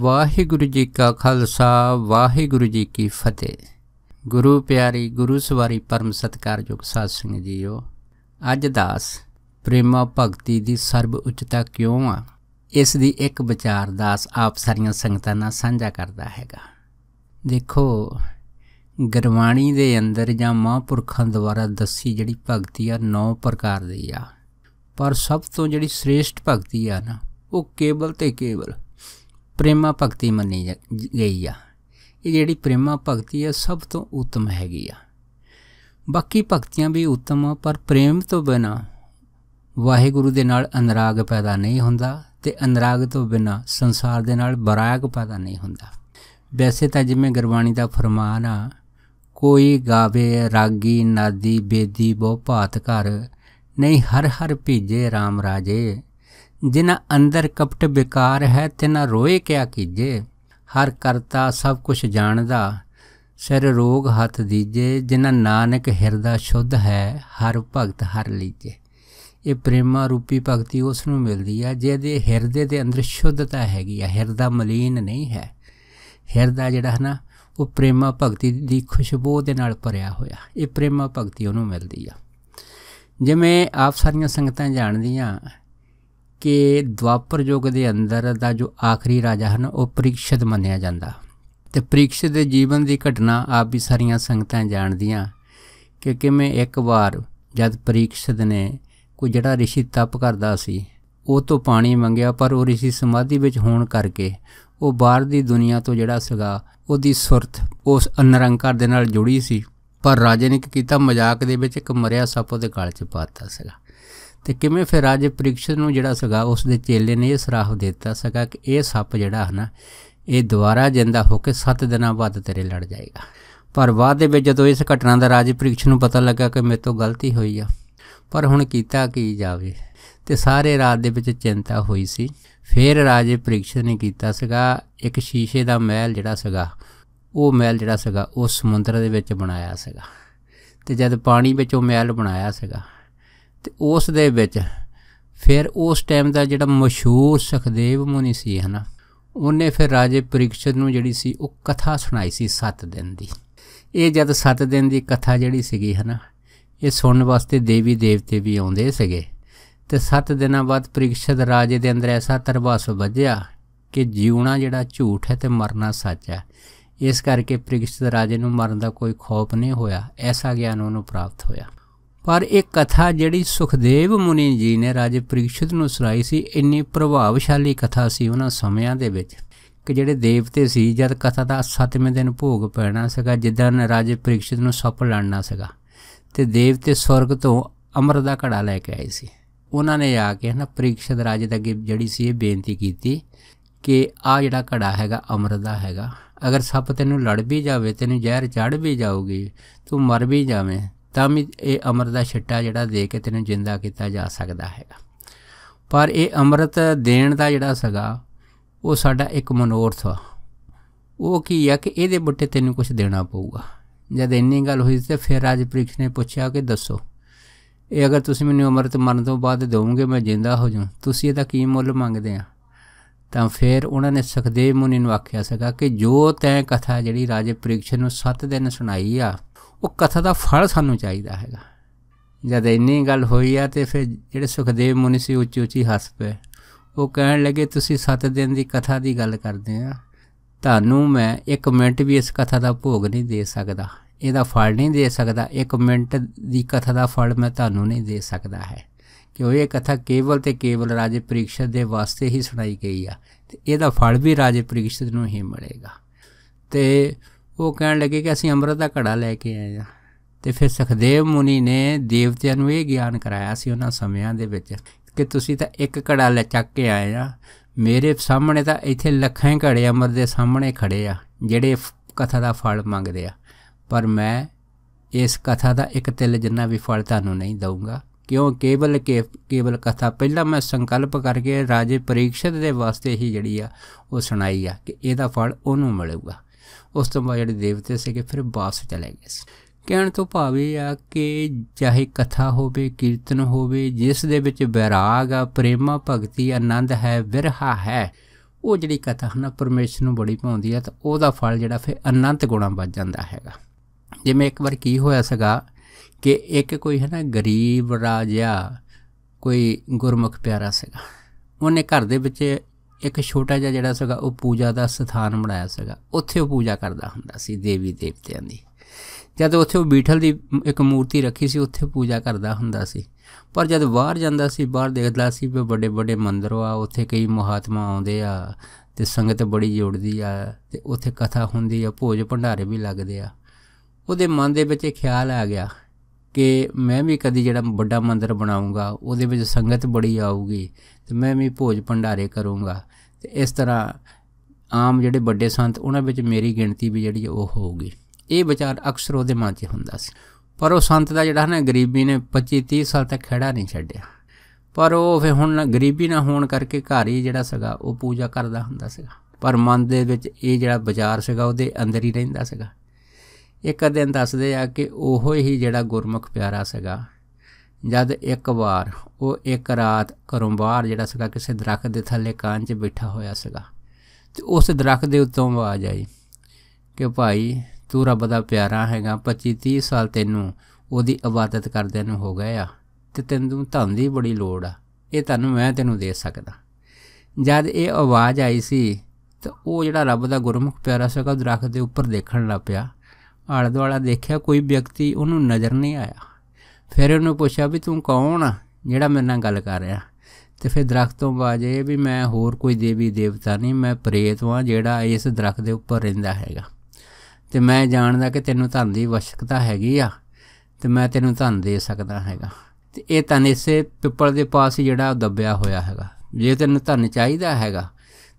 ਵਾਹਿਗੁਰੂ ਜੀ ਕਾ ਖਾਲਸਾ ਵਾਹਿਗੁਰੂ ਜੀ ਕੀ ਫਤਿਹ ਗੁਰੂ ਪਿਆਰੀ ਗੁਰੂ ਸਵਾਰੀ ਪਰਮ ਸਤਕਾਰਯੋਗ ਸਾਧ ਸੰਗ ਜੀਓ ਅੱਜ ਦਾਸ ਪ੍ਰੇਮਾ ਭਗਤੀ ਦੀ ਸਰਬ ਉੱਚਤਾ ਕਿਉਂ ਆ ਇਸ ਦੀ ਇੱਕ ਵਿਚਾਰ ਦਾਸ ਆਪ ਸਾਰੀਆਂ ਸੰਗਤਾਂ ਨਾਲ ਸਾਂਝਾ ਕਰਦਾ ਹੈਗਾ ਦੇਖੋ ਗਰਵਾਣੀ ਦੇ ਅੰਦਰ ਜਾਂ ਮਹਾਂਪੁਰਖਾਂ ਦੁਆਰਾ ਦੱਸੀ ਜਿਹੜੀ ਭਗਤੀ ਆ ਨੌ ਪ੍ਰਕਾਰ ਦੀ ਆ ਪਰ ਸਭ ਤੋਂ ਜਿਹੜੀ ਸ੍ਰੇਸ਼ਟ ਭਗਤੀ ਆ ਨਾ ਉਹ ਕੇਵਲ ਤੇ ਕੇਵਲ ਪ੍ਰੇਮਾ ਭਗਤੀ ਮੰਨੀ ਗਈ ਆ ਇਹ ਜਿਹੜੀ ਪ੍ਰੇਮਾ ਭਗਤੀ ਹੈ ਸਭ ਤੋਂ ਉੱਤਮ ਹੈਗੀ ਆ ਬਾਕੀ ਭਗਤੀਆਂ ਵੀ ਉੱਤਮ ਆ ਪਰ ਪ੍ਰੇਮ ਤੋਂ ਬਿਨਾ ਵਾਹਿਗੁਰੂ ਦੇ ਨਾਲ ਅਨਰਾਗ ਪੈਦਾ ਨਹੀਂ ਹੁੰਦਾ ਤੇ ਅਨਰਾਗ ਤੋਂ ਬਿਨਾ ਸੰਸਾਰ ਦੇ ਨਾਲ ਬਰਾਗ ਪੈਦਾ ਨਹੀਂ ਹੁੰਦਾ ਵੈਸੇ ਤਾਂ ਜਿਵੇਂ ਗੁਰਬਾਣੀ ਦਾ ਫਰਮਾਨ ਆ ਕੋਈ ਗਾਵੇ ਰਾਗੀ ਨਾਦੀ ਬੇਦੀ ਬੋ ਭਾਤ ਘਰ ਨਹੀਂ ਹਰ ਹਰ ਭੀਜੇ RAM ਰਾਜੇ ਜਿਨ੍ਹਾਂ ਅੰਦਰ ਕਪਟ ਵਿਕਾਰ ਹੈ ਤਿਨਾਂ ਰੋਏ ਕਿਆ ਕੀਜੇ ਹਰ ਕਰਤਾ ਸਭ ਕੁਝ ਜਾਣਦਾ ਸਿਰ ਰੋਗ ਹੱਥ ਦੀਜੇ ਜਿਨ੍ਹਾਂ ਨਾਨਕ ਹਿਰਦਾ ਸ਼ੁੱਧ ਹੈ ਹਰ ਭਗਤ ਹਰ ਲੀਜੇ ਇਹ ਪ੍ਰੇਮਾ ਰੂਪੀ ਭਗਤੀ ਉਸ ਨੂੰ ਮਿਲਦੀ ਆ ਜਿਹਦੇ ਹਿਰਦੇ ਦੇ ਅੰਦਰ ਸ਼ੁੱਧਤਾ ਹੈਗੀ ਆ ਹਿਰਦਾ ਮਲੀਨ ਨਹੀਂ ਹੈ ਹਿਰਦਾ ਜਿਹੜਾ ਹੈ ਨਾ ਉਹ ਪ੍ਰੇਮਾ ਭਗਤੀ ਦੀ ਖੁਸ਼ਬੂ ਦੇ ਨਾਲ ਭਰਿਆ ਹੋਇਆ ਇਹ ਪ੍ਰੇਮਾ ਭਗਤੀ ਉਹਨੂੰ ਮਿਲਦੀ ਆ ਜਿਵੇਂ ਆਪ ਸਾਰੀਆਂ ਸੰਗਤਾਂ ਜਾਣਦੀਆਂ ਕਿ ਦਵਾਪਰ ਯੁੱਗ ਦੇ ਅੰਦਰ ਦਾ ਜੋ ਆਖਰੀ ਰਾਜਾ ਹਨ ਉਹ ਪ੍ਰੀਖਿਤ ਮੰਨਿਆ ਜਾਂਦਾ ਤੇ ਪ੍ਰੀਖਿਤ ਦੇ ਜੀਵਨ ਦੀ ਘਟਨਾ ਆਪ ਵੀ ਸਾਰੀਆਂ ਸੰਗਤਾਂ ਜਾਣਦੀਆਂ ਕਿ ਕਿਵੇਂ ਇੱਕ ਵਾਰ ਜਦ ਪ੍ਰੀਖਿਤ ਨੇ ਕੋਈ ਜਿਹੜਾ ਰਿਸ਼ੀ ਤਪ ਕਰਦਾ ਸੀ ਉਹ ਤੋਂ ਪਾਣੀ ਮੰਗਿਆ ਪਰ ਉਹ ਰਿਸ਼ੀ ਸਮਾਧੀ ਵਿੱਚ ਹੋਣ ਕਰਕੇ ਉਹ ਬਾਹਰ ਦੀ ਦੁਨੀਆ ਤੋਂ ਜਿਹੜਾ ਸਗਾ ਉਹਦੀ ਸੁਰਤ ਉਸ ਅਨਰੰਕਾਰ ਦੇ ਨਾਲ ਜੁੜੀ ਸੀ ਪਰ ਰਾਜੇ ਨੇ ਕੀਤਾ ਮਜ਼ਾਕ ਦੇ ਵਿੱਚ ਇੱਕ ਮਰਿਆ ਸੱਪ ਉਹਦੇ ਗਲ 'ਚ ਪਾਤਾ ਸੀਗਾ ਤੇ ਕਿਵੇਂ ਫਿਰ ਰਾਜੇ ਪ੍ਰੀਖਿਤ ਨੂੰ ਜਿਹੜਾ ਸਗਾ ਉਸ ਦੇ ਚੇਲੇ ਨੇ ਇਹ ਸਰਾਹ ਦਿੱਤਾ ਸਗਾ ਕਿ ਇਹ ਸੱਪ ਜਿਹੜਾ ਹਨਾ ਇਹ ਦੁਬਾਰਾ ਜਿੰਦਾ ਹੋ ਕੇ 7 ਦਿਨਾਂ ਬਾਅਦ ਤੇਰੇ ਲੜ ਜਾਏਗਾ ਪਰ ਬਾਅਦ ਦੇ ਵਿੱਚ ਜਦੋਂ ਇਸ ਘਟਨਾ ਦਾ ਰਾਜੇ ਪ੍ਰੀਖਿਤ ਨੂੰ ਪਤਾ ਲੱਗਾ ਕਿ ਮੇਰੇ ਤੋਂ ਗਲਤੀ ਹੋਈ ਆ ਪਰ ਹੁਣ ਕੀਤਾ ਕੀ ਜਾਵੇ ਤੇ ਸਾਰੇ ਰਾਤ ਦੇ ਵਿੱਚ ਚਿੰਤਾ ਹੋਈ ਸੀ ਫਿਰ ਰਾਜੇ ਪ੍ਰੀਖਿਤ ਨੇ ਕੀਤਾ ਸਗਾ ਇੱਕ ਸ਼ੀਸ਼ੇ ਦਾ ਮਹਿਲ ਜਿਹੜਾ ਸਗਾ ਉਹ ਮਹਿਲ ਜਿਹੜਾ ਸਗਾ ਉਹ ਸਮੁੰਦਰ ਦੇ ਵਿੱਚ ਬਣਾਇਆ ਸਗਾ ਤੇ ਜਦ ਪਾਣੀ ਵਿੱਚ ਉਹ ਮਹਿਲ ਬਣਾਇਆ ਸਗਾ ਤੇ ਉਸ ਦੇ ਵਿੱਚ ਫਿਰ ਉਸ ਟਾਈਮ ਦਾ ਜਿਹੜਾ ਮਸ਼ਹੂਰ ਸਖਦੇਵ ਮੁਨੀ ਸੀ ਹਨਾ ਉਹਨੇ ਫਿਰ ਰਾਜੇ ਪ੍ਰੀਖਸ਼ਤ ਨੂੰ ਜਿਹੜੀ ਸੀ ਉਹ ਕਥਾ ਸੁਣਾਈ ਸੀ 7 ਦਿਨ ਦੀ ਇਹ ਜਦ 7 ਦਿਨ ਦੀ ਕਥਾ ਜਿਹੜੀ ਸੀਗੀ ਹਨਾ ਇਹ ਸੁਣਨ ਵਾਸਤੇ ਦੇਵੀ ਦੇਵਤੇ ਵੀ ਆਉਂਦੇ ਸੀਗੇ ਤੇ 7 ਦਿਨਾਂ ਬਾਅਦ ਪ੍ਰੀਖਸ਼ਤ ਰਾਜੇ ਦੇ ਅੰਦਰ ਐਸਾ ਤਰਵਾਸ ਵੱਜਿਆ ਕਿ ਜੀਉਣਾ ਜਿਹੜਾ ਝੂਠ ਹੈ ਤੇ ਮਰਨਾ ਸੱਚ ਹੈ ਇਸ ਕਰਕੇ ਪ੍ਰੀਖਸ਼ਤ ਰਾਜੇ ਨੂੰ ਮਰਨ ਦਾ ਕੋਈ ਖੌਫ ਨਹੀਂ ਹੋਇਆ ਐਸਾ ਗਿਆਨ ਉਹਨੂੰ ਪ੍ਰਾਪਤ ਹੋਇਆ ਪਰ ਇਹ ਕਥਾ ਜਿਹੜੀ ਸੁਖਦੇਵ ਮੁਨੀ ਜੀ ਨੇ ਰਾਜੇ ਪ੍ਰੀਖਿਤ ਨੂੰ ਸੁਣਾਈ ਸੀ ਇੰਨੀ ਪ੍ਰਭਾਵਸ਼ਾਲੀ ਕਥਾ ਸੀ ਉਹਨਾਂ ਸਮਿਆਂ ਦੇ ਵਿੱਚ ਕਿ ਜਿਹੜੇ ਦੇਵਤੇ ਸੀ ਜਦ ਕਥਾ ਦਾ 7ਵੇਂ ਦਿਨ ਭੋਗ ਪੈਣਾ ਸੀਗਾ ਜਿੱਦਾਂ ਰਾਜੇ ਪ੍ਰੀਖਿਤ ਨੂੰ ਸੱਪ ਲੜਨਾ ਸੀਗਾ ਤੇ ਦੇਵਤੇ ਸਵਰਗ ਤੋਂ ਅਮਰ ਦਾ ਘੜਾ ਲੈ ਕੇ ਆਏ ਸੀ ਉਹਨਾਂ ਨੇ ਆ ਕੇ ਹਨਾ ਪ੍ਰੀਖਿਤ ਰਾਜੇ ਦੇ ਅੱਗੇ ਜਿਹੜੀ ਸੀ ਇਹ ਬੇਨਤੀ ਕੀਤੀ ਕਿ ਆ ਜਿਹੜਾ ਘੜਾ ਹੈਗਾ ਅਮਰ ਦਾ ਹੈਗਾ ਅਗਰ ਸੱਪ ਤੈਨੂੰ ਲੜ ਵੀ ਜਾਵੇ ਤੈਨੂੰ ਜ਼ਹਿਰ ਚੜ ਵੀ ਜਾਊਗੀ ਤੂੰ ਮਰ ਵੀ ਜਾਵੇਂ ਤਾਂ ਵੀ ਇਹ ਅੰਮ੍ਰਿਤ ਦਾ ਛਿੱਟਾ ਜਿਹੜਾ ਦੇ ਕੇ ਤੈਨੂੰ ਜਿੰਦਾ ਕੀਤਾ ਜਾ ਸਕਦਾ ਹੈਗਾ ਪਰ ਇਹ ਅੰਮ੍ਰਿਤ ਦੇਣ ਦਾ ਜਿਹੜਾ ਸਗਾ ਉਹ ਸਾਡਾ ਇੱਕ ਮਨੋਰਥ ਆ ਉਹ ਕੀ ਆ ਕਿ ਇਹਦੇ ਬੁੱਟੇ ਤੈਨੂੰ ਕੁਝ ਦੇਣਾ ਪਊਗਾ ਜਦ ਇੰਨੀ ਗੱਲ ਹੋਈ ਤੇ ਫਿਰ ਰਾਜ ਪ੍ਰੀਖ ਨੇ ਪੁੱਛਿਆ ਕਿ ਦੱਸੋ ਇਹ ਅਗਰ ਤੁਸੀਂ ਮੈਨੂੰ ਅੰਮ੍ਰਿਤ ਮਰਨ ਤੋਂ ਬਾਅਦ ਦੇਵੋਗੇ ਮੈਂ ਜਿੰਦਾ ਹੋ ਜਾਵਾਂ ਤੁਸੀਂ ਇਹਦਾ ਕੀ ਮੁੱਲ ਮੰਗਦੇ ਆ ਤਾਂ ਫਿਰ ਉਹਨਾਂ ਨੇ ਸੁਖਦੇਵ ਮੁਨੀ ਨੂੰ ਆਖਿਆ ਸਗਾ ਕਿ ਜੋ ਤੈਂ ਕਥਾ ਜਿਹੜੀ ਰਾਜੇ ਪ੍ਰੀਖ ਨੂੰ 7 ਦਿਨ ਸੁਣਾਈ ਆ ਉਹ ਕਥਾ ਦਾ ਫਲ ਸਾਨੂੰ ਚਾਹੀਦਾ ਹੈਗਾ ਜਦ ਇੰਨੀ ਗੱਲ ਹੋਈ ਆ ਤੇ ਫਿਰ ਜਿਹੜੇ ਸੁਖਦੇਵ ਮੁਨੀ ਸੀ ਉੱਚੀ ਉੱਚੀ ਹੱਸ ਪਏ ਉਹ ਕਹਿਣ ਲੱਗੇ ਤੁਸੀਂ 7 ਦਿਨ ਦੀ ਕਥਾ ਦੀ ਗੱਲ ਕਰਦੇ ਆ ਤੁਹਾਨੂੰ ਮੈਂ 1 ਮਿੰਟ ਵੀ ਇਸ ਕਥਾ ਦਾ ਭੋਗ ਨਹੀਂ ਦੇ ਸਕਦਾ ਇਹਦਾ ਫਲ ਨਹੀਂ ਦੇ ਸਕਦਾ 1 ਮਿੰਟ ਦੀ ਕਥਾ ਦਾ ਫਲ ਮੈਂ ਤੁਹਾਨੂੰ ਨਹੀਂ ਦੇ ਸਕਦਾ ਹੈ ਕਿ ਉਹ ਇਹ ਕਥਾ ਕੇਵਲ ਤੇ ਕੇਵਲ ਰਾਜੇ ਪ੍ਰੀਖਸ਼ਤ ਦੇ ਵਾਸਤੇ ਹੀ ਸੁਣਾਈ ਗਈ ਆ ਤੇ ਇਹਦਾ ਫਲ ਵੀ ਰਾਜੇ ਪ੍ਰੀਖਸ਼ਤ ਨੂੰ ਹੀ ਮਿਲੇਗਾ ਤੇ ਉਹ ਕਹਿਣ ਲੱਗੇ ਕਿ ਅਸੀਂ ਅੰਮ੍ਰਿਤ ਦਾ ਘੜਾ ਲੈ ਕੇ ਆਏ ਆ ਤੇ ਫਿਰ ਸਖਦੇਵ ਮੁਨੀ ਨੇ ਦੇਵਤਿਆਂ ਨੂੰ ਇਹ ਗਿਆਨ ਕਰਾਇਆ ਸੀ ਉਹਨਾਂ ਸਮਿਆਂ ਦੇ ਵਿੱਚ ਕਿ ਤੁਸੀਂ ਤਾਂ ਇੱਕ ਘੜਾ ਲੈ ਚੱਕ ਕੇ ਆਏ ਆ ਮੇਰੇ ਸਾਹਮਣੇ ਤਾਂ ਇੱਥੇ ਲੱਖਾਂ ਘੜੇ ਅਮਰ ਦੇ ਸਾਹਮਣੇ ਖੜੇ ਆ ਜਿਹੜੇ ਕਥਾ ਦਾ ਫਲ ਮੰਗਦੇ ਆ ਪਰ ਮੈਂ ਇਸ ਕਥਾ ਦਾ ਇੱਕ ਤਿਲ ਜਿੰਨਾ ਵੀ ਫਲ ਤੁਹਾਨੂੰ ਨਹੀਂ ਦਊਂਗਾ ਕਿਉਂ ਕੇਵਲ ਕੇਵਲ ਕਥਾ ਪਹਿਲਾਂ ਮੈਂ ਸੰਕਲਪ ਕਰਕੇ ਰਾਜੇ ਪ੍ਰੀਖਸ਼ਤ ਦੇ ਵਾਸਤੇ ਹੀ ਜਿਹੜੀ ਆ ਉਹ ਸੁਣਾਈ ਆ ਕਿ ਇਹਦਾ ਫਲ ਉਹਨੂੰ ਮਿਲੇਗਾ ਉਸ ਤੋਂ ਬਾਅਦ ਜਿਹੜੇ ਦੇਵਤੇ ਸੀਗੇ ਫਿਰ ਬਾਸ ਚਲੇ ਗਏ ਸੀ ਕਹਿਣ ਤੋਂ ਭਾਵ ਇਹ ਆ ਕਿ ਚਾਹੇ ਕਥਾ ਹੋਵੇ ਕੀਰਤਨ ਹੋਵੇ ਜਿਸ ਦੇ ਵਿੱਚ ਵਿਰਾਗ ਆ ਪ੍ਰੇਮਾ ਭਗਤੀ ਆਨੰਦ ਹੈ ਵਿਰਹਾ ਹੈ ਉਹ ਜਿਹੜੀ ਕਥਾ ਨਾ ਪਰਮੇਸ਼ਰ ਨੂੰ ਬੜੀ ਪਾਉਂਦੀ ਆ ਤਾਂ ਉਹਦਾ ਫਲ ਜਿਹੜਾ ਫਿਰ ਅਨੰਤ ਗੁਣਾ ਵੱਜ ਜਾਂਦਾ ਹੈਗਾ ਜਿਵੇਂ ਇੱਕ ਵਾਰ ਕੀ ਹੋਇਆ ਸੀਗਾ ਕਿ ਇੱਕ ਕੋਈ ਹੈ ਨਾ ਗਰੀਬ ਰਾਜਾ ਕੋਈ ਗੁਰਮੁਖ ਪਿਆਰਾ ਸੀਗਾ ਉਹਨੇ ਘਰ ਦੇ ਵਿੱਚ ਇੱਕ ਛੋਟਾ ਜਿਹਾ ਜਿਹੜਾ ਸੀਗਾ ਉਹ ਪੂਜਾ ਦਾ ਸਥਾਨ ਬਣਾਇਆ ਸੀਗਾ ਉੱਥੇ ਉਹ ਪੂਜਾ ਕਰਦਾ ਹੁੰਦਾ ਸੀ ਦੇਵੀ ਦੇਵਤਿਆਂ ਦੀ ਜਦ ਉੱਥੇ ਉਹ ਬੀਠਲ ਦੀ ਇੱਕ ਮੂਰਤੀ ਰੱਖੀ ਸੀ ਉੱਥੇ ਪੂਜਾ ਕਰਦਾ ਹੁੰਦਾ ਸੀ ਪਰ ਜਦ ਬਾਹਰ ਜਾਂਦਾ ਸੀ ਬਾਹਰ ਦੇਖਦਾ ਸੀ ਵੀ ਵੱਡੇ ਵੱਡੇ ਮੰਦਰ ਆ ਉੱਥੇ ਕਈ ਮਹਾਤਮਾ ਆਉਂਦੇ ਆ ਤੇ ਸੰਗਤ ਬੜੀ ਜੁੜਦੀ ਆ ਤੇ ਉੱਥੇ ਕਥਾ ਹੁੰਦੀ ਆ ਭੋਜ ਭੰਡਾਰੇ ਵੀ ਲੱਗਦੇ ਆ ਉਹਦੇ ਮਨ ਦੇ ਵਿੱਚ ਇਹ ਖਿਆਲ ਆ ਗਿਆ ਕਿ ਮੈਂ ਵੀ ਕਦੀ ਜਿਹੜਾ ਵੱਡਾ ਮੰਦਿਰ ਬਣਾਉਂਗਾ ਉਹਦੇ ਵਿੱਚ ਸੰਗਤ ਬੜੀ ਆਊਗੀ ਤੇ ਮੈਂ ਵੀ ਭੋਜ ਭੰਡਾਰੇ ਕਰੂੰਗਾ ਤੇ ਇਸ ਤਰ੍ਹਾਂ ਆਮ ਜਿਹੜੇ ਵੱਡੇ ਸੰਤ ਉਹਨਾਂ ਵਿੱਚ ਮੇਰੀ ਗਿਣਤੀ ਵੀ ਜਿਹੜੀ ਉਹ ਹੋਊਗੀ ਇਹ ਵਿਚਾਰ ਅਕਸਰ ਉਹਦੇ ਮਨ 'ਚ ਹੁੰਦਾ ਸੀ ਪਰ ਉਹ ਸੰਤ ਦਾ ਜਿਹੜਾ ਹੈ ਨਾ ਗਰੀਬੀ ਨੇ 25 30 ਸਾਲ ਤੱਕ ਖੜਾ ਨਹੀਂ ਛੱਡਿਆ ਪਰ ਉਹ ਫੇ ਹੁਣ ਗਰੀਬੀ ਨਾ ਹੋਣ ਕਰਕੇ ਘਰ ਹੀ ਜਿਹੜਾ ਸੀਗਾ ਉਹ ਪੂਜਾ ਕਰਦਾ ਹੁੰਦਾ ਸੀਗਾ ਪਰ ਮਨ ਦੇ ਵਿੱਚ ਇਹ ਜਿਹੜਾ ਵਿਚਾਰ ਸੀਗਾ ਉਹਦੇ ਅੰਦਰ ਹੀ ਰਹਿੰਦਾ ਸੀਗਾ ਇੱਕ ਦਿਨ ਦੱਸਦੇ ਆ ਕਿ ਉਹ ਹੀ ਜਿਹੜਾ ਗੁਰਮੁਖ ਪਿਆਰਾ ਸੀਗਾ ਜਦ ਇੱਕ ਵਾਰ ਉਹ ਇੱਕ ਰਾਤ ਘਰੋਂ ਬਾਹਰ ਜਿਹੜਾ ਸੀਗਾ ਕਿਸੇ ਦਰਖਤ ਦੇ ਥੱਲੇ ਕਾਂ 'ਚ ਬੈਠਾ ਹੋਇਆ ਸੀਗਾ ਤੇ ਉਸ ਦਰਖਤ ਦੇ ਉੱਤੋਂ ਆਵਾਜ਼ ਆਈ ਕਿ ਭਾਈ ਤੂੰ ਰੱਬ ਦਾ ਪਿਆਰਾ ਹੈਗਾ 25 30 ਸਾਲ ਤੈਨੂੰ ਉਹਦੀ ਇਬਾਦਤ ਕਰਦਿਆਂ ਨੂੰ ਹੋ ਗਏ ਆ ਤੇ ਤੈਨੂੰ ਧੰਨ ਦੀ ਬੜੀ ਲੋੜ ਆ ਇਹ ਤੁਹਾਨੂੰ ਮੈਂ ਤੈਨੂੰ ਦੇ ਸਕਦਾ ਜਦ ਇਹ ਆਵਾਜ਼ ਆਈ ਸੀ ਤਾਂ ਉਹ ਜਿਹੜਾ ਰੱਬ ਦਾ ਗੁਰਮੁਖ ਪਿਆਰਾ ਸੀਗਾ ਦਰਖਤ ਦੇ ਉੱਪਰ ਦੇਖਣ ਲੱਗ ਪਿਆ ਆਲੇ ਦੁਆਲੇ ਦੇਖਿਆ ਕੋਈ ਵਿਅਕਤੀ ਉਹਨੂੰ ਨਜ਼ਰ ਨਹੀਂ ਆਇਆ ਫਿਰ ਉਹਨੂੰ ਪੁੱਛਿਆ ਵੀ ਤੂੰ ਕੌਣ ਆ ਜਿਹੜਾ ਮੇਰੇ ਨਾਲ ਗੱਲ ਕਰ ਰਿਹਾ ਤੇ ਫਿਰ ਦਰਖਤ ਤੋਂ ਬਾਜੇ ਵੀ ਮੈਂ ਹੋਰ ਕੋਈ ਦੇਵੀ ਦੇਵਤਾ ਨਹੀਂ ਮੈਂ ਪ੍ਰੇਤ ਹਾਂ ਜਿਹੜਾ ਇਸ ਦਰਖਤ ਦੇ ਉੱਪਰ ਰਹਿੰਦਾ ਹੈਗਾ ਤੇ ਮੈਂ ਜਾਣਦਾ ਕਿ ਤੈਨੂੰ ਧਨ ਦੀ ਵਸ਼ਕਤਾ ਹੈਗੀ ਆ ਤੇ ਮੈਂ ਤੈਨੂੰ ਧਨ ਦੇ ਸਕਦਾ ਹੈਗਾ ਤੇ ਇਹ ਧਨ ਇਸੇ ਪਿੱਪਲ ਦੇ ਪਾਸ ਜਿਹੜਾ ਦੱਬਿਆ ਹੋਇਆ ਹੈਗਾ ਜੇ ਤੈਨੂੰ ਧਨ ਚਾਹੀਦਾ ਹੈਗਾ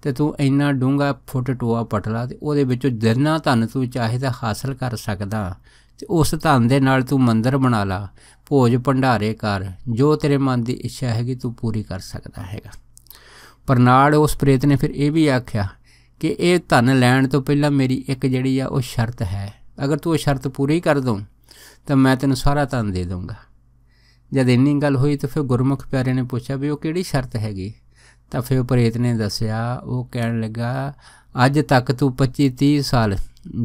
ਤੇ ਤੂੰ ਇੰਨਾ ਡੂੰਗਾ ਫੁੱਟ ਟੋਆ ਪਟਲਾ ਤੇ ਉਹਦੇ ਵਿੱਚੋਂ ਜਿੰਨਾ ਧਨ ਤੂੰ ਚਾਹੇ ਤਾਂ ਹਾਸਲ ਕਰ ਸਕਦਾ ਤੇ ਉਸ ਧਨ ਦੇ ਨਾਲ ਤੂੰ ਮੰਦਰ ਬਣਾ ਲਾ ਭੋਜ ਭੰਡਾਰੇ ਕਰ ਜੋ ਤੇਰੇ ਮਨ ਦੀ ਇੱਛਾ ਹੈਗੀ ਤੂੰ ਪੂਰੀ ਕਰ ਸਕਦਾ ਹੈਗਾ ਪਰਨਾੜ ਉਸ ਪ੍ਰੇਤ ਨੇ ਫਿਰ ਇਹ ਵੀ ਆਖਿਆ ਕਿ ਇਹ ਧਨ ਲੈਣ ਤੋਂ ਪਹਿਲਾਂ ਮੇਰੀ ਇੱਕ ਜਿਹੜੀ ਆ ਉਹ ਸ਼ਰਤ ਹੈ ਅਗਰ ਤੂੰ ਉਹ ਸ਼ਰਤ ਪੂਰੀ ਕਰ ਦੋ ਤਾਂ ਮੈਂ ਤੈਨੂੰ ਸਾਰਾ ਧਨ ਦੇ ਦੂੰਗਾ ਜਦ ਇੰਨੀ ਗੱਲ ਹੋਈ ਤਾਂ ਫਿਰ ਗੁਰਮੁਖ ਪਿਆਰੇ ਨੇ ਪੁੱਛਿਆ ਵੀ ਉਹ ਕਿਹੜੀ ਸ਼ਰਤ ਹੈਗੀ ਤਾਂ ਫਿਰ ਪ੍ਰੇਤ ਨੇ ਦੱਸਿਆ ਉਹ ਕਹਿਣ ਲੱਗਾ ਅੱਜ ਤੱਕ ਤੂੰ 25 30 ਸਾਲ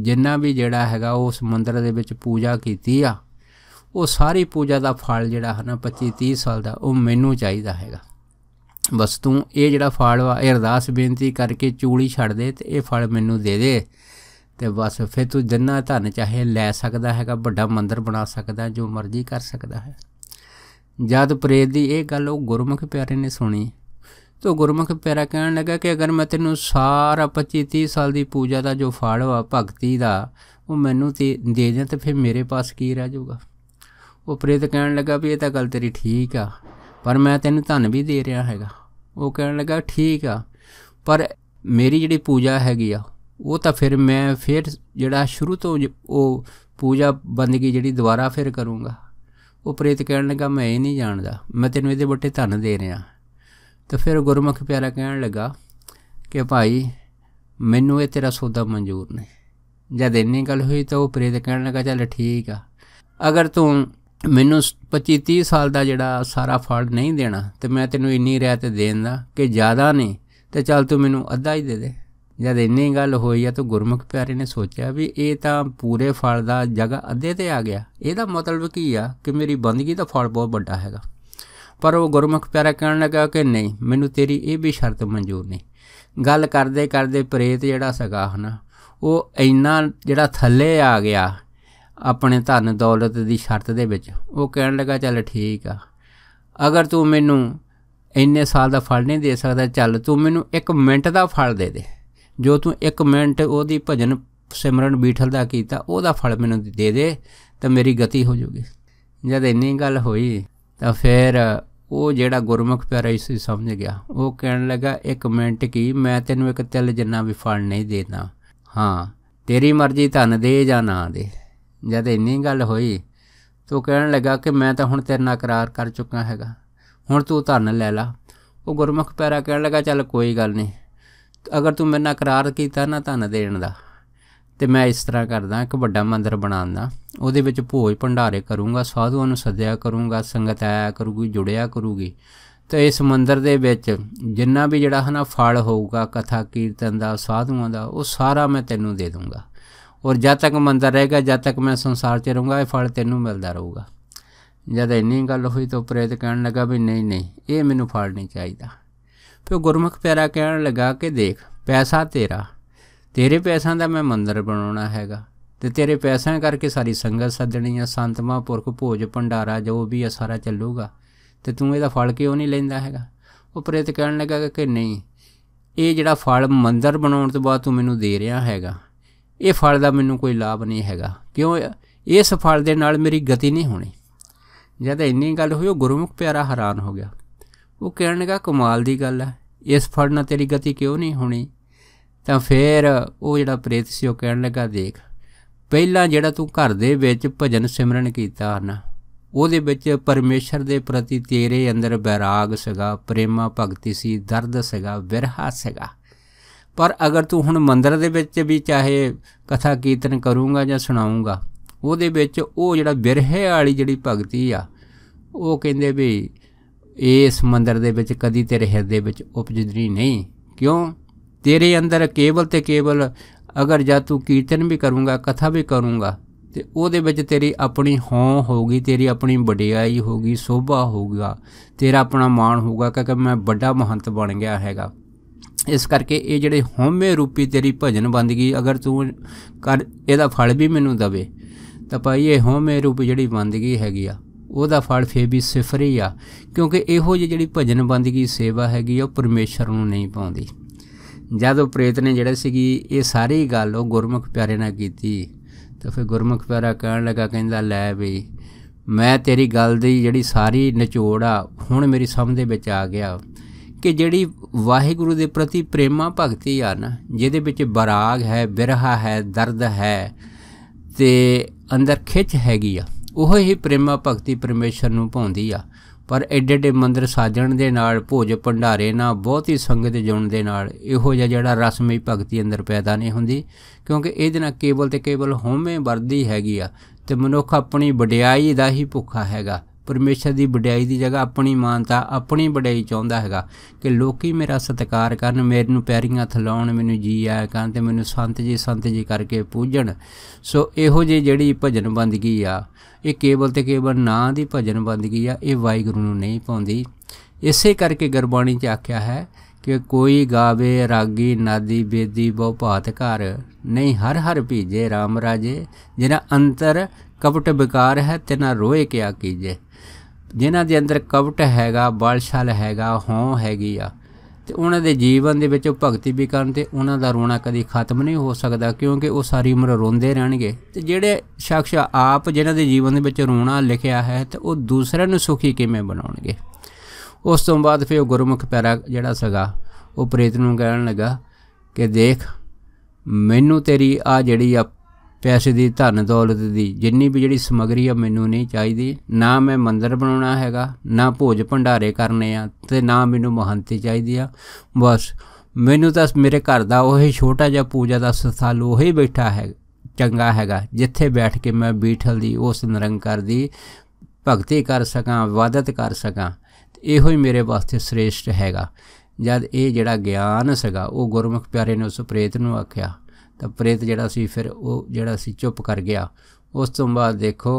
ਜਿੰਨਾ ਵੀ ਜਿਹੜਾ ਹੈਗਾ ਉਹ ਸਮੁੰਦਰ ਦੇ ਵਿੱਚ ਪੂਜਾ ਕੀਤੀ ਆ ਉਹ ਸਾਰੀ ਪੂਜਾ ਦਾ ਫਲ ਜਿਹੜਾ ਹੈ ਨਾ 25 30 ਸਾਲ ਦਾ ਉਹ ਮੈਨੂੰ ਚਾਹੀਦਾ ਹੈਗਾ ਬਸ ਤੂੰ ਇਹ ਜਿਹੜਾ ਫਲ ਵਾ ਇਹ ਅਰਦਾਸ ਬੇਨਤੀ ਕਰਕੇ ਚੂੜੀ ਛੱਡ ਦੇ ਤੇ ਇਹ ਫਲ ਮੈਨੂੰ ਦੇ ਦੇ ਤੇ ਬਸ ਫਿਰ ਤੂੰ ਜਿੰਨਾ ਧਨ ਚਾਹੇ ਲੈ ਸਕਦਾ ਹੈਗਾ ਵੱਡਾ ਮੰਦਿਰ ਬਣਾ ਸਕਦਾ ਜੋ ਮਰਜ਼ੀ ਕਰ ਸਕਦਾ ਹੈ ਜਦ ਪ੍ਰੇਤ ਦੀ ਇਹ ਗੱਲ ਉਹ ਗੁਰਮੁਖ ਪਿਆਰੇ ਨੇ ਸੁਣੀ ਤੋ ਗੁਰਮੁਖ ਪਿਆਰਾ ਕਹਿਣ ਲੱਗਾ ਕਿ ਅਗਰ ਮੈਂ ਤੈਨੂੰ ਸਾਰਾ 25 30 ਸਾਲ ਦੀ ਪੂਜਾ ਦਾ ਜੋ ਫਲ ਵਾ ਭਗਤੀ ਦਾ ਉਹ ਮੈਨੂੰ ਤੇ ਦੇ ਦੇ ਤੇ ਫਿਰ ਮੇਰੇ ਪਾਸ ਕੀ ਰਹਿ ਜਾਊਗਾ ਉਹ ਪ੍ਰੇਤ ਕਹਿਣ ਲੱਗਾ ਵੀ ਇਹ ਤਾਂ ਗੱਲ ਤੇਰੀ ਠੀਕ ਆ ਪਰ ਮੈਂ ਤੈਨੂੰ ਧਨ ਵੀ ਦੇ ਰਿਹਾ ਹੈਗਾ ਉਹ ਕਹਿਣ ਲੱਗਾ ਠੀਕ ਆ ਪਰ ਮੇਰੀ ਜਿਹੜੀ ਪੂਜਾ ਹੈਗੀ ਆ ਉਹ ਤਾਂ ਫਿਰ ਮੈਂ ਫਿਰ ਜਿਹੜਾ ਸ਼ੁਰੂ ਤੋਂ ਉਹ ਪੂਜਾ ਬੰਦਗੀ ਜਿਹੜੀ ਦੁਬਾਰਾ ਫਿਰ ਕਰੂੰਗਾ ਉਹ ਪ੍ਰੇਤ ਕਹਿਣ ਲੱਗਾ ਮੈਂ ਇਹ ਨਹੀਂ ਜਾਣਦਾ ਮੈਂ ਤੈਨੂੰ ਇਹਦੇ ਬੱਟੇ ਧਨ ਦੇ ਰਿਹਾ ਤੇ ਫਿਰ ਗੁਰਮੁਖ ਪਿਆਰਾ ਕਹਿਣ ਲੱਗਾ ਕਿ ਭਾਈ ਮੈਨੂੰ ਇਹ ਤੇਰਾ ਸੌਦਾ ਮਨਜ਼ੂਰ ਨਹੀਂ ਜਦ ਇੰਨੀ ਗੱਲ ਹੋਈ ਤਾਂ ਉਹ ਪ੍ਰੇਤ ਕਹਿਣ ਲੱਗਾ ਚੱਲ ਠੀਕ ਆ ਅਗਰ ਤੂੰ ਮੈਨੂੰ 25 30 ਸਾਲ ਦਾ ਜਿਹੜਾ ਸਾਰਾ ਫਲ ਨਹੀਂ ਦੇਣਾ ਤੇ ਮੈਂ ਤੈਨੂੰ ਇੰਨੀ ਰਹਿਤ ਦੇਂਦਾ ਕਿ ਜ਼ਿਆਦਾ ਨਹੀਂ ਤੇ ਚੱਲ ਤੂੰ ਮੈਨੂੰ ਅੱਧਾ ਹੀ ਦੇ ਦੇ ਜਦ ਇੰਨੀ ਗੱਲ ਹੋਈ ਆ ਤਾਂ ਗੁਰਮੁਖ ਪਿਆਰੇ ਨੇ ਸੋਚਿਆ ਵੀ ਇਹ ਤਾਂ ਪੂਰੇ ਫਲ ਦਾ ਜਗ੍ਹਾ ਅੱਧੇ ਤੇ ਆ ਗਿਆ ਇਹਦਾ ਮਤਲਬ ਕੀ ਆ ਕਿ ਮੇਰੀ ਬੰਦਗੀ ਦਾ ਫਲ ਬਹੁਤ ਵੱਡਾ ਹੈਗਾ ਪਰ ਉਹ ਗੁਰਮੁਖ ਪਿਆਰਾ ਕਹਿਣ ਲੱਗਾ ਕਿ ਨਹੀਂ ਮੈਨੂੰ ਤੇਰੀ ਇਹ ਵੀ ਸ਼ਰਤ ਮਨਜ਼ੂਰ ਨਹੀਂ ਗੱਲ ਕਰਦੇ ਕਰਦੇ ਪ੍ਰੇਤ ਜਿਹੜਾ ਸਗਾ ਹਨਾ ਉਹ ਇੰਨਾ ਜਿਹੜਾ ਥੱਲੇ ਆ ਗਿਆ ਆਪਣੇ ਧਨ ਦੌਲਤ ਦੀ ਸ਼ਰਤ ਦੇ ਵਿੱਚ ਉਹ ਕਹਿਣ ਲੱਗਾ ਚੱਲ ਠੀਕ ਆ ਅਗਰ ਤੂੰ ਮੈਨੂੰ ਇੰਨੇ ਸਾਲ ਦਾ ਫਲ ਨਹੀਂ ਦੇ ਸਕਦਾ ਚੱਲ ਤੂੰ ਮੈਨੂੰ 1 ਮਿੰਟ ਦਾ ਫਲ ਦੇ ਦੇ ਜੋ ਤੂੰ 1 ਮਿੰਟ ਉਹਦੀ ਭਜਨ ਸਿਮਰਨ ਬੀਠਲ ਦਾ ਕੀਤਾ ਉਹਦਾ ਫਲ ਮੈਨੂੰ ਦੇ ਦੇ ਤਾਂ ਮੇਰੀ ਗਤੀ ਹੋ ਜਾਊਗੀ ਜਦ ਇੰਨੀ ਗੱਲ ਹੋਈ ਤਾਂ ਫਿਰ ਉਹ ਜਿਹੜਾ ਗੁਰਮੁਖ ਪਿਆਰਾ ਇਸ ਨੂੰ ਸਮਝ ਗਿਆ ਉਹ ਕਹਿਣ ਲੱਗਾ ਇੱਕ ਮਿੰਟ ਕੀ ਮੈਂ ਤੈਨੂੰ ਇੱਕ ਤਿਲ ਜਿੰਨਾ ਵੀ ਫਲ ਨਹੀਂ ਦੇਣਾ ਹਾਂ ਤੇਰੀ ਮਰਜ਼ੀ ਧਨ ਦੇ ਜਾਂ ਨਾ ਦੇ ਜਦ ਇੰਨੀ ਗੱਲ ਹੋਈ ਤੋ ਕਹਿਣ ਲੱਗਾ ਕਿ ਮੈਂ ਤਾਂ ਹੁਣ ਤੇਰੇ ਨਾਲ ਇਕਰਾਰ ਕਰ ਚੁੱਕਾ ਹੈਗਾ ਹੁਣ ਤੂੰ ਧਨ ਲੈ ਲੈ ਉਹ ਗੁਰਮੁਖ ਪਿਆਰਾ ਕਹਿਣ ਲੱਗਾ ਚੱਲ ਕੋਈ ਗੱਲ ਨਹੀਂ ਅਗਰ ਤੂੰ ਮੇਰੇ ਨਾਲ ਇਕਰਾਰ ਕੀਤਾ ਨਾ ਧਨ ਦੇਣ ਦਾ ਤੇ ਮੈਂ ਇਸ ਤਰ੍ਹਾਂ ਕਰਦਾ ਇੱਕ ਵੱਡਾ ਮੰਦਿਰ ਬਣਾਉਂਦਾ ਉਹਦੇ ਵਿੱਚ ਭੋਜ ਭੰਡਾਰੇ ਕਰੂੰਗਾ ਸਾਧੂਆਂ ਨੂੰ ਸੱਦਿਆ ਕਰੂੰਗਾ ਸੰਗਤ ਆਇਆ ਕਰੂਗੀ ਜੁੜਿਆ ਕਰੂਗੀ ਤੇ ਇਸ ਮੰਦਿਰ ਦੇ ਵਿੱਚ ਜਿੰਨਾ ਵੀ ਜਿਹੜਾ ਹਨਾ ਫਲ ਹੋਊਗਾ ਕਥਾ ਕੀਰਤਨ ਦਾ ਸਾਧੂਆਂ ਦਾ ਉਹ ਸਾਰਾ ਮੈਂ ਤੈਨੂੰ ਦੇ ਦੂੰਗਾ ਔਰ ਜਦ ਤੱਕ ਮੰਦਰ ਰਹੇਗਾ ਜਦ ਤੱਕ ਮੈਂ ਸੰਸਾਰ 'ਚ ਰਹੂੰਗਾ ਇਹ ਫਲ ਤੈਨੂੰ ਮਿਲਦਾ ਰਹੂਗਾ ਜਦ ਇੰਨੀ ਗੱਲ ਹੋਈ ਤਾਂ ਪ੍ਰੇਤ ਕਹਿਣ ਲੱਗਾ ਵੀ ਨਹੀਂ ਨਹੀਂ ਇਹ ਮੈਨੂੰ ਫਲ ਨਹੀਂ ਚਾਹੀਦਾ ਫਿਰ ਗੁਰਮੁਖ ਪਿਆਰਾ ਕਹਿਣ ਲੱਗਾ ਕਿ ਦੇਖ ਪੈਸਾ ਤੇਰਾ ਤੇਰੇ ਪੈਸਿਆਂ ਦਾ ਮੈਂ ਮੰਦਰ ਬਣਾਉਣਾ ਹੈਗਾ ਤੇ ਤੇਰੇ ਪੈਸਿਆਂ ਕਰਕੇ ਸਾਰੀ ਸੰਗਤ ਸੱਜਣੀ ਆ ਸੰਤ ਮਹਾਂਪੁਰਖ ਭੋਜ ਭੰਡਾਰਾ ਜੋ ਵੀ ਆ ਸਾਰਾ ਚੱਲੂਗਾ ਤੇ ਤੂੰ ਇਹਦਾ ਫਲ ਕਿਉਂ ਨਹੀਂ ਲੈਂਦਾ ਹੈਗਾ ਉਹ ਪ੍ਰੇਤ ਕਹਿਣ ਲੱਗਾ ਕਿ ਨਹੀਂ ਇਹ ਜਿਹੜਾ ਫਲ ਮੰਦਰ ਬਣਾਉਣ ਤੋਂ ਬਾਅਦ ਤੂੰ ਮੈਨੂੰ ਦੇ ਰਿਹਾ ਹੈਗਾ ਇਹ ਫਲ ਦਾ ਮੈਨੂੰ ਕੋਈ ਲਾਭ ਨਹੀਂ ਹੈਗਾ ਕਿਉਂ ਇਸ ਫਲ ਦੇ ਨਾਲ ਮੇਰੀ ਗਤੀ ਨਹੀਂ ਹੋਣੀ ਜਦ ਇੰਨੀ ਗੱਲ ਹੋਈ ਉਹ ਗੁਰਮੁਖ ਪਿਆਰਾ ਹੈਰਾਨ ਹੋ ਗਿਆ ਉਹ ਕਹਿਣ ਲੱਗਾ ਕਮਾਲ ਦੀ ਗੱਲ ਹੈ ਇਸ ਫਲ ਨਾਲ ਤੇਰੀ ਗਤੀ ਕਿਉਂ ਨਹੀਂ ਹੋਣੀ ਤਾਂ ਫਿਰ ਉਹ ਜਿਹੜਾ ਪ੍ਰੇਤ ਸੀ ਉਹ ਕਹਿਣ ਲੱਗਾ ਦੇਖ ਪਹਿਲਾਂ ਜਿਹੜਾ ਤੂੰ ਘਰ ਦੇ ਵਿੱਚ ਭਜਨ ਸਿਮਰਨ ਕੀਤਾ ਨਾ ਉਹਦੇ ਵਿੱਚ ਪਰਮੇਸ਼ਰ ਦੇ ਪ੍ਰਤੀ ਤੇਰੇ ਅੰਦਰ ਬੈਰਾਗ ਸਗਾ ਪ੍ਰੇਮਾ ਭਗਤੀ ਸੀ ਦਰਦ ਸਗਾ ਵਿਰਹਾ ਸਗਾ ਪਰ ਅਗਰ ਤੂੰ ਹੁਣ ਮੰਦਰ ਦੇ ਵਿੱਚ ਵੀ ਚਾਹੇ ਕਥਾ ਕੀਰਤਨ ਕਰੂੰਗਾ ਜਾਂ ਸੁਣਾਉਂਗਾ ਉਹਦੇ ਵਿੱਚ ਉਹ ਜਿਹੜਾ ਵਿਰਹੇ ਵਾਲੀ ਜਿਹੜੀ ਭਗਤੀ ਆ ਉਹ ਕਹਿੰਦੇ ਵੀ ਇਸ ਮੰਦਰ ਦੇ ਵਿੱਚ ਕਦੀ ਤੇਰੇ ਹਿਰਦੇ ਵਿੱਚ ਉਪਜਦੀ ਨਹੀਂ ਕਿਉਂ ਤੇਰੇ ਅੰਦਰ ਕੇਵਲ ਤੇ ਕੇਵਲ ਅਗਰ ਜਾਂ ਤੂੰ ਕੀਰਤਨ ਵੀ ਕਰੂੰਗਾ ਕਥਾ ਵੀ ਕਰੂੰਗਾ ਤੇ ਉਹਦੇ ਵਿੱਚ ਤੇਰੀ ਆਪਣੀ ਹੋਂ ਹੋਗੀ ਤੇਰੀ ਆਪਣੀ ਵਡਿਆਈ ਹੋਗੀ ਸੋਭਾ ਹੋਗਾ ਤੇਰਾ ਆਪਣਾ ਮਾਣ ਹੋਗਾ ਕਿ ਮੈਂ ਵੱਡਾ ਮਹੰਤ ਬਣ ਗਿਆ ਹੈਗਾ ਇਸ ਕਰਕੇ ਇਹ ਜਿਹੜੇ ਹਉਮੇ ਰੂਪੀ ਤੇਰੀ ਭਜਨ ਬੰਦਗੀ ਅਗਰ ਤੂੰ ਕਰ ਇਹਦਾ ਫਲ ਵੀ ਮੈਨੂੰ ਦਵੇ ਤਾਂ ਭਾਈ ਇਹ ਹਉਮੇ ਰੂਪ ਜਿਹੜੀ ਬੰਦਗੀ ਹੈਗੀ ਆ ਉਹਦਾ ਫਲ ਫੇ ਵੀ ਸਿਫਰ ਹੀ ਆ ਕਿਉਂਕਿ ਇਹੋ ਜਿਹੀ ਜਿਹੜੀ ਭਜਨ ਬੰਦਗੀ ਸੇਵਾ ਹੈਗੀ ਉਹ ਪਰਮੇਸ਼ਰ ਨੂੰ ਨਹੀਂ ਪਾਉਂਦੀ ਜਦ ਉਹ ਪ੍ਰੇਤ ਨੇ ਜਿਹੜਾ ਸੀਗੀ ਇਹ ਸਾਰੀ ਗੱਲ ਉਹ ਗੁਰਮੁਖ ਪਿਆਰੇ ਨਾਲ ਕੀਤੀ ਤਾਂ ਫਿਰ ਗੁਰਮੁਖ ਪਿਆਰਾ ਕਹਿਣ ਲੱਗਾ ਕਹਿੰਦਾ ਲੈ ਬਈ ਮੈਂ ਤੇਰੀ ਗੱਲ ਦੀ ਜਿਹੜੀ ਸਾਰੀ ਨਿਚੋੜ ਆ ਹੁਣ ਮੇਰੀ ਸਮਝ ਦੇ ਵਿੱਚ ਆ ਗਿਆ ਕਿ ਜਿਹੜੀ ਵਾਹਿਗੁਰੂ ਦੇ ਪ੍ਰਤੀ ਪ੍ਰੇਮਾ ਭਗਤੀ ਆ ਨਾ ਜਿਹਦੇ ਵਿੱਚ ਬਰਾਗ ਹੈ ਬਿਰਹਾ ਹੈ ਦਰਦ ਹੈ ਤੇ ਅੰਦਰ ਖਿੱਚ ਹੈਗੀ ਆ ਉਹ ਹੀ ਪ੍ਰੇਮਾ ਭਗਤੀ ਪਰਮੇਸ਼ਰ ਨੂੰ ਪਾਉਂਦੀ ਆ ਪਰ ਐਡੇ ਐਡੇ ਮੰਦਰ ਸਾਜਣ ਦੇ ਨਾਲ ਭੋਜ ਭੰਡਾਰੇ ਨਾਲ ਬਹੁਤ ਹੀ ਸੰਗਤ ਜੁਣ ਦੇ ਨਾਲ ਇਹੋ ਜਿਹਾ ਜਿਹੜਾ ਰਸਮੀ ਭਗਤੀ ਅੰਦਰ ਪੈਦਾ ਨਹੀਂ ਹੁੰਦੀ ਕਿਉਂਕਿ ਇਹਦੇ ਨਾਲ ਕੇਵਲ ਤੇ ਕੇਵਲ ਹਉਮੈ ਵਰਦੀ ਹੈਗੀ ਆ ਤੇ ਮਨੁੱਖ ਆਪਣੀ ਵਡਿਆਈ ਦਾ ਹੀ ਭੁੱਖਾ ਹੈਗਾ ਪਰਮੇਸ਼ਰ ਦੀ ਵਡਿਆਈ ਦੀ ਜਗ੍ਹਾ ਆਪਣੀ ਮਾਨਤਾ ਆਪਣੀ ਵਡਿਆਈ ਚਾਹੁੰਦਾ ਹੈਗਾ ਕਿ ਲੋਕੀ ਮੇਰਾ ਸਤਿਕਾਰ ਕਰਨ ਮੇਰੇ ਨੂੰ ਪੈਰੀਆਂ ਥਲਾਉਣ ਮੈਨੂੰ ਜੀ ਆਇਆ ਕਰਨ ਤੇ ਮੈਨੂੰ ਸੰਤ ਜੀ ਸੰਤ ਜੀ ਕਰਕੇ ਪੂਜਣ ਸੋ ਇਹੋ ਜੇ ਜਿਹੜੀ ਭਜਨ ਬੰਦਗੀ ਆ ਇਹ ਕੇਵਲ ਤੇ ਕੇਵਲ ਨਾਂ ਦੀ ਭਜਨ ਬੰਦਗੀ ਆ ਇਹ ਵਾਹਿਗੁਰੂ ਨੂੰ ਨਹੀਂ ਪਾਉਂਦੀ ਇਸੇ ਕਰਕੇ ਗੁਰਬਾਣੀ 'ਚ ਆਖਿਆ ਹੈ ਕਿ ਕੋਈ ਗਾਵੇ ਰਾਗੀ ਨਾਦੀ ਬੇਦੀ ਬਹੁ ਭਾਤ ਘਰ ਨਹੀਂ ਹਰ ਹਰ ਭੀਜੇ RAM ਰਾਜੇ ਜਿਹੜਾ ਅੰਤਰ ਕਵਟ ਬਿਕਾਰ ਹੈ ਤੇ ਨਾ ਰੋਏ ਕਿਆ ਕੀਜੇ ਜਿਨ੍ਹਾਂ ਦੇ ਅੰਦਰ ਕਵਟ ਹੈਗਾ ਬਲਸ਼ਲ ਹੈਗਾ ਹੋਂ ਹੈਗੀ ਆ ਤੇ ਉਹਨਾਂ ਦੇ ਜੀਵਨ ਦੇ ਵਿੱਚ ਭਗਤੀ ਵੀ ਕਰਨ ਤੇ ਉਹਨਾਂ ਦਾ ਰੋਣਾ ਕਦੀ ਖਤਮ ਨਹੀਂ ਹੋ ਸਕਦਾ ਕਿਉਂਕਿ ਉਹ ਸਾਰੀ ਉਮਰ ਰੋਂਦੇ ਰਹਿਣਗੇ ਤੇ ਜਿਹੜੇ ਸ਼ਖਸ ਆਪ ਜਿਨ੍ਹਾਂ ਦੇ ਜੀਵਨ ਦੇ ਵਿੱਚ ਰੋਣਾ ਲਿਖਿਆ ਹੈ ਤੇ ਉਹ ਦੂਸਰਿਆਂ ਨੂੰ ਸੁਖੀ ਕਿਵੇਂ ਬਣਾਉਣਗੇ ਉਸ ਤੋਂ ਬਾਅਦ ਫਿਰ ਉਹ ਗੁਰਮੁਖ ਪਿਆਰਾ ਜਿਹੜਾ ਸਗਾ ਉਹ ਪ੍ਰੇਤ ਨੂੰ ਕਹਿਣ ਲੱਗਾ ਕਿ ਦੇਖ ਮੈਨੂੰ ਤੇਰੀ ਆ ਜਿਹੜੀ ਆ ਪੈਸੇ ਦੀ ਧਨ ਦੌਲਤ ਦੀ ਜਿੰਨੀ ਵੀ ਜਿਹੜੀ ਸਮਗਰੀ ਆ ਮੈਨੂੰ ਨਹੀਂ ਚਾਹੀਦੀ ਨਾ ਮੈਂ ਮੰਦਰ ਬਣਾਉਣਾ ਹੈਗਾ ਨਾ ਭੋਜ ਭੰਡਾਰੇ ਕਰਨੇ ਆ ਤੇ ਨਾ ਮੈਨੂੰ ਮਹੰਤੀ ਚਾਹੀਦੀ ਆ ਬਸ ਮੈਨੂੰ ਤਾਂ ਮੇਰੇ ਘਰ ਦਾ ਉਹੀ ਛੋਟਾ ਜਿਹਾ ਪੂਜਾ ਦਾ ਸਥਾਨ ਉਹੀ ਬੈਠਾ ਹੈ ਚੰਗਾ ਹੈਗਾ ਜਿੱਥੇ ਬੈਠ ਕੇ ਮੈਂ ਬੀਠਲ ਦੀ ਉਸ ਨਿਰੰਕਾਰ ਦੀ ਭਗਤੀ ਕਰ ਸਕਾਂ ਵਾਦਤ ਕਰ ਸਕਾਂ ਇਹੋ ਹੀ ਮੇਰੇ ਵਾਸਤੇ ਸ੍ਰੇਸ਼ਟ ਹੈਗਾ ਜਦ ਇਹ ਜਿਹੜਾ ਗਿਆਨ ਸੀਗਾ ਉਹ ਗੁਰਮੁਖ ਪਿਆਰੇ ਨੇ ਉਸ ਪ੍ਰੇਤ ਨੂੰ ਆਖਿਆ ਤਾਂ ਪ੍ਰੇਤ ਜਿਹੜਾ ਸੀ ਫਿਰ ਉਹ ਜਿਹੜਾ ਸੀ ਚੁੱਪ ਕਰ ਗਿਆ ਉਸ ਤੋਂ ਬਾਅਦ ਦੇਖੋ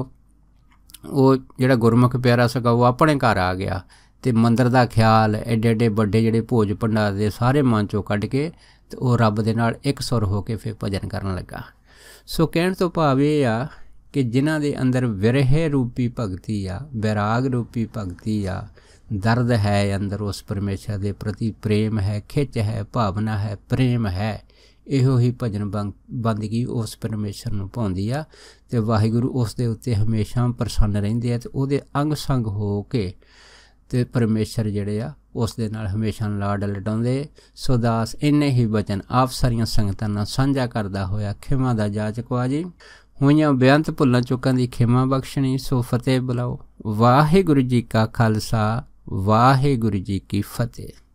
ਉਹ ਜਿਹੜਾ ਗੁਰਮੁਖ ਪਿਆਰਾ ਸਗਾ ਉਹ ਆਪਣੇ ਘਰ ਆ ਗਿਆ ਤੇ ਮੰਦਰ ਦਾ ਖਿਆਲ ਐਡੇ ਐਡੇ ਵੱਡੇ ਜਿਹੜੇ ਭੋਜ ਭੰਡਾਰ ਦੇ ਸਾਰੇ ਮਨ ਚੋਂ ਕੱਢ ਕੇ ਤੇ ਉਹ ਰੱਬ ਦੇ ਨਾਲ ਇੱਕ ਸੁਰ ਹੋ ਕੇ ਫਿਰ ਭਜਨ ਕਰਨ ਲੱਗਾ ਸੋ ਕਹਿਣ ਤੋਂ ਭਾਵ ਇਹ ਆ ਕਿ ਜਿਨ੍ਹਾਂ ਦੇ ਅੰਦਰ ਵਿਰਹਿ ਰੂਪੀ ਭਗਤੀ ਆ ਵਿਰਾਗ ਰੂਪੀ ਭਗਤੀ ਆ ਦਰਦ ਹੈ ਅੰਦਰ ਉਸ ਪਰਮੇਸ਼ਰ ਦੇ ਪ੍ਰਤੀ ਪ੍ਰੇਮ ਹੈ ਖਿੱਚ ਹੈ ਭਾਵਨਾ ਹੈ ਪ੍ਰੇਮ ਹੈ ਇਹੋ ਹੀ ਭਜਨ ਬੰਦਗੀ ਉਸ ਪਰਮੇਸ਼ਰ ਨੂੰ ਪਾਉਂਦੀ ਆ ਤੇ ਵਾਹਿਗੁਰੂ ਉਸ ਦੇ ਉੱਤੇ ਹਮੇਸ਼ਾ ਪ੍ਰਸੰਨ ਰਹਿੰਦੇ ਆ ਤੇ ਉਹਦੇ ਅੰਗ ਸੰਗ ਹੋ ਕੇ ਤੇ ਪਰਮੇਸ਼ਰ ਜਿਹੜੇ ਆ ਉਸ ਦੇ ਨਾਲ ਹਮੇਸ਼ਾ ਲਾਡ ਲਟਾਉਂਦੇ ਸੋਦਾਸ ਇੰਨੇ ਹੀ ਬਚਨ ਆਪ ਸਾਰੀਆਂ ਸੰਗਤਾਂ ਨਾਲ ਸਾਂਝਾ ਕਰਦਾ ਹੋਇਆ ਖਿਮਾ ਦਾ ਜਾਚਕਵਾ ਜੀ ਹੋਈਆਂ ਬੇਅੰਤ ਭੁੱਲਾਂ ਚੁੱਕਾਂ ਦੀ ਖਿਮਾ ਬਖਸ਼ਣੀ ਸੋ ਫਤਿਹ ਬੁਲਾਓ ਵਾਹਿਗੁਰੂ ਜੀ ਕਾ ਖਾਲਸਾ ਵਾਹਿਗੁਰੂ ਜੀ ਕੀ ਫਤਿਹ